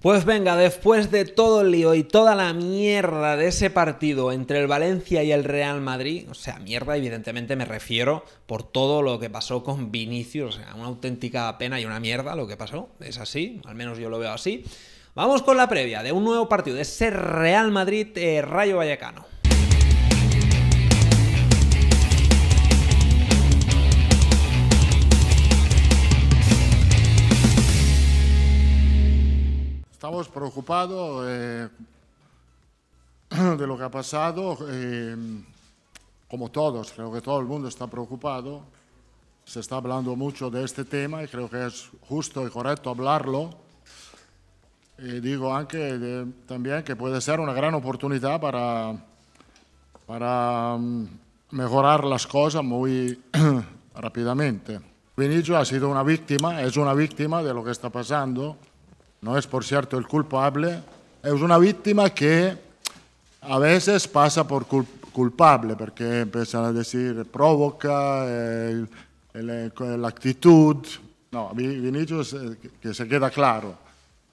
Pues venga, después de todo el lío y toda la mierda de ese partido entre el Valencia y el Real Madrid, o sea, mierda, evidentemente me refiero por todo lo que pasó con Vinicius, o sea, una auténtica pena y una mierda lo que pasó, es así, al menos yo lo veo así. Vamos con la previa de un nuevo partido, de ese Real Madrid-Rayo eh, Vallecano. estamos preocupados eh, de lo que ha pasado, eh, como todos, creo que todo el mundo está preocupado. Se está hablando mucho de este tema y creo que es justo y correcto hablarlo. Y digo aunque también que puede ser una gran oportunidad para, para mm, mejorar las cosas muy rápidamente. Vinicio ha sido una víctima, es una víctima de lo que está pasando no es por cierto el culpable, es una víctima que a veces pasa por culpable, porque empiezan a decir, provoca la actitud. No, Vinicius, eh, que se queda claro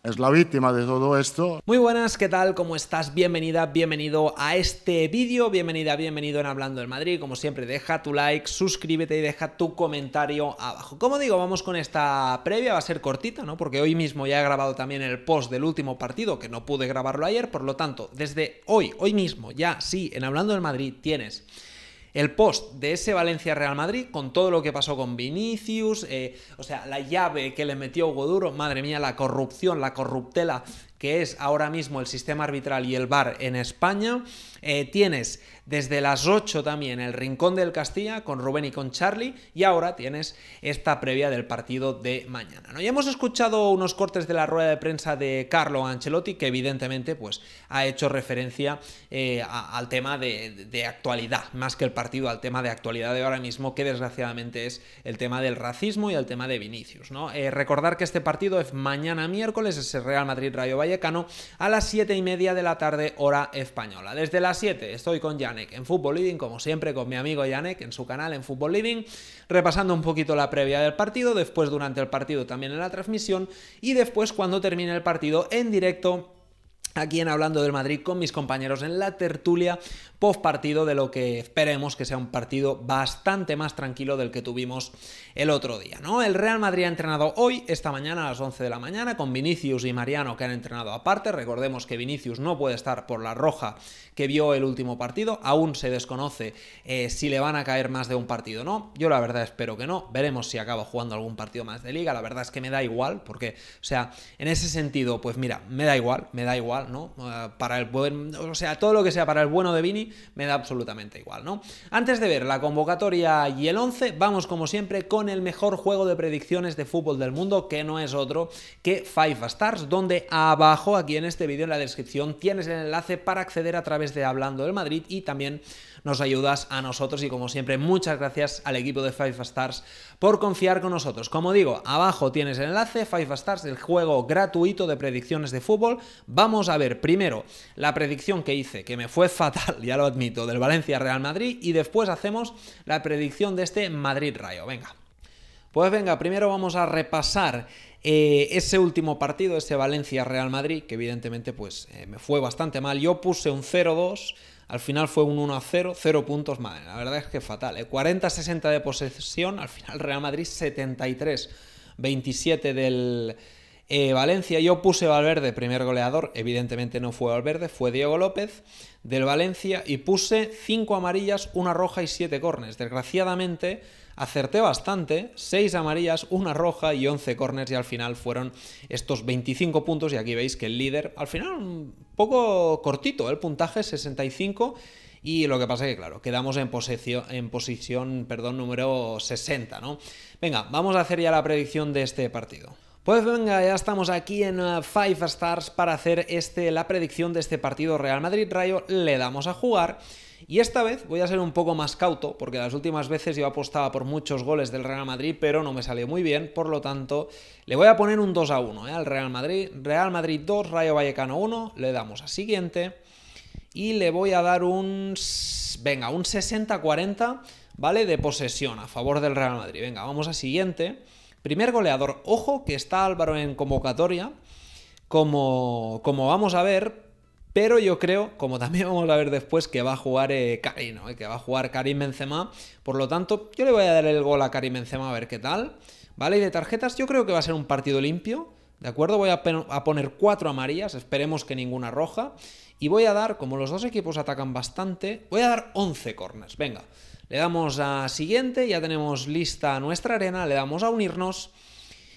es la víctima de todo esto. Muy buenas, ¿qué tal? ¿Cómo estás? Bienvenida, bienvenido a este vídeo, bienvenida, bienvenido en Hablando del Madrid. Como siempre, deja tu like, suscríbete y deja tu comentario abajo. Como digo, vamos con esta previa, va a ser cortita, ¿no? Porque hoy mismo ya he grabado también el post del último partido, que no pude grabarlo ayer, por lo tanto, desde hoy, hoy mismo, ya sí, en Hablando del Madrid tienes el post de ese Valencia-Real Madrid, con todo lo que pasó con Vinicius, eh, o sea, la llave que le metió Hugo Duro, madre mía, la corrupción, la corruptela que es ahora mismo el sistema arbitral y el VAR en España. Eh, tienes desde las 8 también el Rincón del Castilla con Rubén y con Charlie y ahora tienes esta previa del partido de mañana. ¿no? Ya hemos escuchado unos cortes de la rueda de prensa de Carlo Ancelotti que evidentemente pues, ha hecho referencia eh, al tema de, actualidad, más que el partido, al tema de actualidad de ahora mismo que desgraciadamente es el tema del racismo y el tema de Vinicius. ¿no? Eh, recordar que este partido es mañana miércoles, es el Real Madrid-Rayo Valle a las 7 y media de la tarde hora española. Desde las 7 estoy con Yannick en Fútbol Living, como siempre con mi amigo Yannick en su canal en Fútbol Living, repasando un poquito la previa del partido, después durante el partido también en la transmisión y después cuando termine el partido en directo aquí en Hablando del Madrid con mis compañeros en la tertulia post partido de lo que esperemos que sea un partido bastante más tranquilo del que tuvimos el otro día. ¿no? El Real Madrid ha entrenado hoy, esta mañana a las 11 de la mañana, con Vinicius y Mariano que han entrenado aparte. Recordemos que Vinicius no puede estar por la roja que vio el último partido. Aún se desconoce eh, si le van a caer más de un partido o no. Yo la verdad espero que no. Veremos si acaba jugando algún partido más de liga. La verdad es que me da igual, porque, o sea, en ese sentido, pues mira, me da igual, me da igual ¿no? Ah, para el buen, o sea, todo lo que sea para el bueno de Vini me da absolutamente igual, ¿no? Antes de ver la convocatoria y el 11, vamos como siempre con el mejor juego de predicciones de fútbol del mundo, que no es otro que Five Stars, donde abajo, aquí en este vídeo, en la descripción, tienes el enlace para acceder a través de Hablando del Madrid y también nos ayudas a nosotros y como siempre muchas gracias al equipo de Five Stars por confiar con nosotros. Como digo, abajo tienes el enlace Five Stars, el juego gratuito de predicciones de fútbol. Vamos a ver primero la predicción que hice, que me fue fatal, ya lo admito, del Valencia Real Madrid y después hacemos la predicción de este Madrid Rayo. Venga. Pues venga, primero vamos a repasar eh, ese último partido, ese Valencia-Real Madrid, que evidentemente pues eh, me fue bastante mal. Yo puse un 0-2 al final fue un 1 a 0, 0 puntos más. La verdad es que fatal. 40 ¿eh? 40-60 de posesión, al final Real Madrid 73, 27 del, eh, Valencia, yo puse Valverde primer goleador, evidentemente no fue Valverde, fue Diego López del Valencia y puse 5 amarillas, una roja y 7 cornes. Desgraciadamente acerté bastante, 6 amarillas, una roja y 11 corners y al final fueron estos 25 puntos y aquí veis que el líder, al final un poco cortito, el puntaje 65 y lo que pasa es que, claro, quedamos en, posición, en posición perdón, número 60, ¿no? Venga, vamos a hacer ya la predicción de este partido. Pues venga, ya estamos aquí en 5 eh, Stars para hacer este, la predicción de este partido Real Madrid-Rayo. Le damos a jugar. Y esta vez voy a ser un poco más cauto, porque las últimas veces yo apostaba por muchos goles del Real Madrid, pero no me salió muy bien, por lo tanto, le voy a poner un 2 a 1 eh, al Real Madrid. Real Madrid 2, Rayo Vallecano 1, le damos a siguiente. Y le voy a dar un. Venga, un 60-40, ¿vale? De posesión a favor del Real Madrid. Venga, vamos a siguiente. Primer goleador, ojo que está Álvaro en convocatoria, como, como vamos a ver, pero yo creo, como también vamos a ver después, que va a jugar eh, Karim, ¿no? que va a jugar Karim Benzema. Por lo tanto, yo le voy a dar el gol a Karim Benzema a ver qué tal. ¿Vale? Y de tarjetas, yo creo que va a ser un partido limpio. ¿De acuerdo? Voy a, poner cuatro amarillas, esperemos que ninguna roja. Y voy a dar, como los dos equipos atacan bastante, voy a dar 11 corners. Venga, le damos a siguiente, ya tenemos lista nuestra arena, le damos a unirnos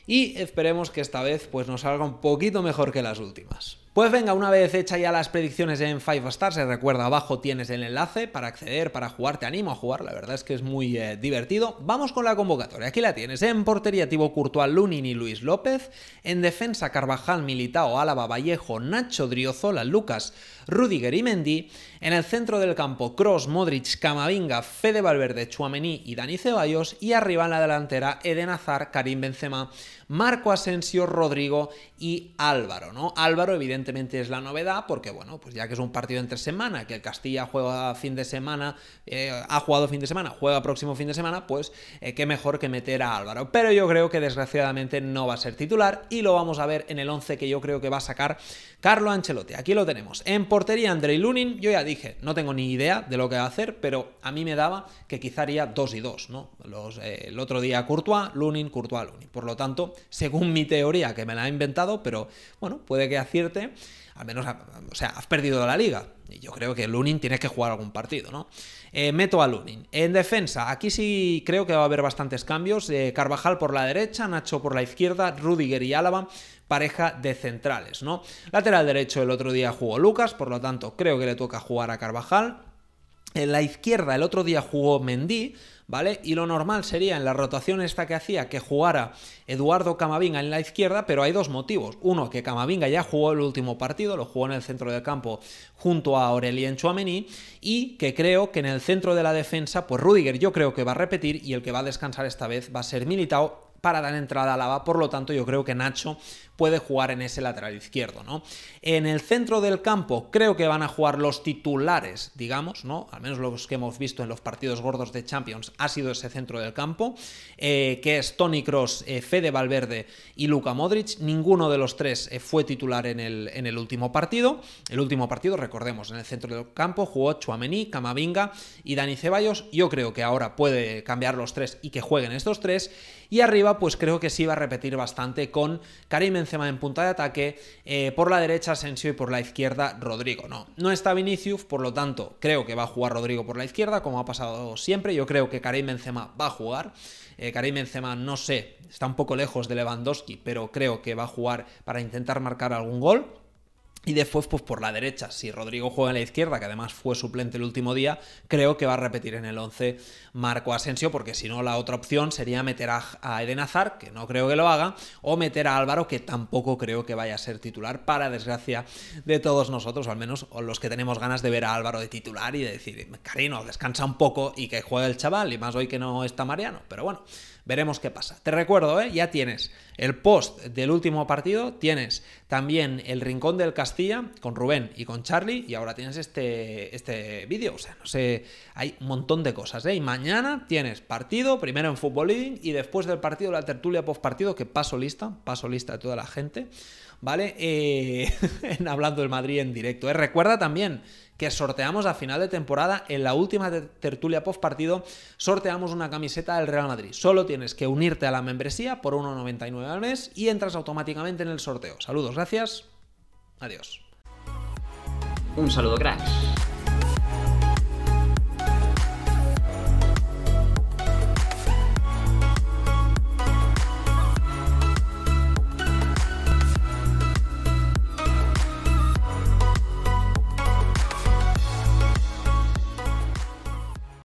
y esperemos que esta vez pues, nos salga un poquito mejor que las últimas. Pues venga, una vez hecha ya las predicciones en Five Stars, se recuerda, abajo tienes el enlace para acceder, para jugar, te animo a jugar, la verdad es que es muy eh, divertido. Vamos con la convocatoria, aquí la tienes, en portería Tibo Courtois, Lunin y Luis López, en defensa Carvajal, Militao, Álava, Vallejo, Nacho, Driozola, Lucas, Rudiger y Mendy, en el centro del campo, Cross, Modric, Camavinga, Fede Valverde, Chuamení y Dani Ceballos. Y arriba en la delantera, Eden Hazard, Karim Benzema, Marco Asensio, Rodrigo y Álvaro. ¿no? Álvaro, evidentemente, es la novedad porque, bueno, pues ya que es un partido entre semana, que el Castilla juega fin de semana, eh, ha jugado fin de semana, juega próximo fin de semana, pues eh, qué mejor que meter a Álvaro. Pero yo creo que desgraciadamente no va a ser titular y lo vamos a ver en el 11 que yo creo que va a sacar Carlo Ancelotti. Aquí lo tenemos. En portería, Andrei Lunin, yo ya dije, no tengo ni idea de lo que va a hacer, pero a mí me daba que quizá haría dos y dos, ¿no? Los, eh, el otro día Courtois, Lunin, Courtois, Lunin. Por lo tanto, según mi teoría, que me la he inventado, pero bueno, puede que acierte, al menos, o sea, has perdido la liga. Y yo creo que Lunin tiene que jugar algún partido, ¿no? Eh, meto a Lunin. En defensa, aquí sí creo que va a haber bastantes cambios. Eh, Carvajal por la derecha, Nacho por la izquierda, Rudiger y Álava pareja de centrales, ¿no? Lateral derecho el otro día jugó Lucas, por lo tanto creo que le toca jugar a Carvajal. En la izquierda el otro día jugó Mendy, ¿vale? Y lo normal sería en la rotación esta que hacía que jugara Eduardo Camavinga en la izquierda, pero hay dos motivos. Uno, que Camavinga ya jugó el último partido, lo jugó en el centro del campo junto a Aurelien Chouameni, y que creo que en el centro de la defensa, pues Rudiger yo creo que va a repetir y el que va a descansar esta vez va a ser Militao para dar entrada a Lava, por lo tanto yo creo que Nacho puede jugar en ese lateral izquierdo, ¿no? En el centro del campo creo que van a jugar los titulares, digamos, ¿no? Al menos los que hemos visto en los partidos gordos de Champions ha sido ese centro del campo, eh, que es Tony Cross, eh, Fede Valverde y Luka Modric. Ninguno de los tres eh, fue titular en el, en el último partido. El último partido, recordemos, en el centro del campo jugó Chuamení, Camavinga y Dani Ceballos. Yo creo que ahora puede cambiar los tres y que jueguen estos tres. Y arriba pues creo que sí va a repetir bastante con Karim Benzema en punta de ataque, eh, por la derecha Asensio y por la izquierda Rodrigo. No, no está Vinicius, por lo tanto creo que va a jugar Rodrigo por la izquierda, como ha pasado siempre. Yo creo que Karim Benzema va a jugar. Eh, Karim Benzema, no sé, está un poco lejos de Lewandowski, pero creo que va a jugar para intentar marcar algún gol. Y después, pues por la derecha, si Rodrigo juega en la izquierda, que además fue suplente el último día, creo que va a repetir en el 11 Marco Asensio, porque si no, la otra opción sería meter a Eden Hazard, que no creo que lo haga, o meter a Álvaro, que tampoco creo que vaya a ser titular, para desgracia de todos nosotros, o al menos los que tenemos ganas de ver a Álvaro de titular y de decir, cariño, descansa un poco y que juegue el chaval, y más hoy que no está Mariano. Pero bueno, Veremos qué pasa. Te recuerdo, ¿eh? ya tienes el post del último partido, tienes también el rincón del Castilla con Rubén y con Charlie y ahora tienes este, este vídeo. O sea, no sé, hay un montón de cosas. ¿eh? Y mañana tienes partido, primero en Football Leading y después del partido la tertulia post partido, que paso lista, paso lista de toda la gente. ¿vale? Eh, en Hablando del Madrid en directo. ¿eh? recuerda también que sorteamos a final de temporada, en la última tertulia post partido, sorteamos una camiseta del Real Madrid. Solo tienes que unirte a la membresía por 1,99 al mes y entras automáticamente en el sorteo. Saludos, gracias. Adiós. Un saludo, cracks.